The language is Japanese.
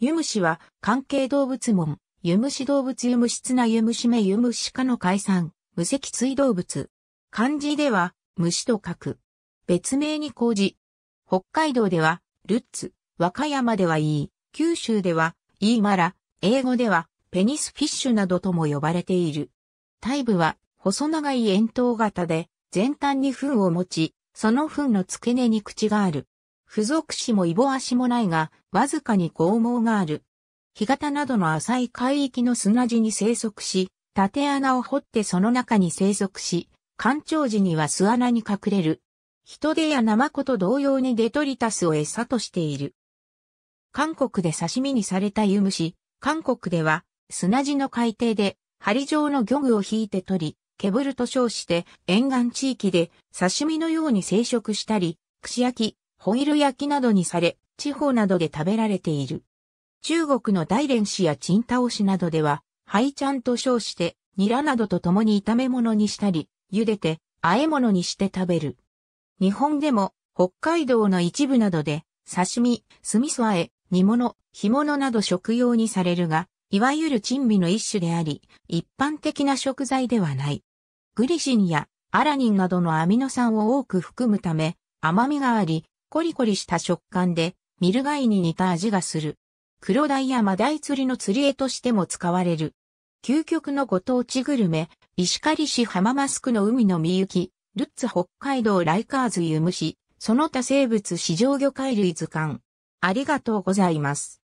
湯虫は関係動物門、湯虫動物湯虫綱湯虫目湯虫科の解散、無脊椎動物。漢字では虫と書く。別名に講じ。北海道ではルッツ、和歌山ではいい、九州ではイーマラ、英語ではペニスフィッシュなどとも呼ばれている。タイ部は細長い円筒型で前端に糞を持ち、その糞の付け根に口がある。付属詞もイボ足もないが、わずかに剛毛がある。干潟などの浅い海域の砂地に生息し、縦穴を掘ってその中に生息し、干潮時には巣穴に隠れる。人手やナマコと同様にデトリタスを餌としている。韓国で刺身にされた湯虫、韓国では砂地の海底で針状の漁具を引いて取り、ケブルと称して沿岸地域で刺身のように生殖したり、串焼き、ホイル焼きなどにされ、地方などで食べられている。中国の大連市やチン市などでは、ハイちゃんと称して、ニラなどと共に炒め物にしたり、茹でて、和え物にして食べる。日本でも、北海道の一部などで、刺身、酢味噌和え、煮物、干物など食用にされるが、いわゆる珍味の一種であり、一般的な食材ではない。グリシンやアラニンなどのアミノ酸を多く含むため、甘みがあり、コリコリした食感で、ミルガイに似た味がする。黒イヤマダイ釣りの釣り絵としても使われる。究極のご当地グルメ、石狩市浜マスクの海のみゆき、ルッツ北海道ライカーズ湯虫、その他生物市場魚介類図鑑。ありがとうございます。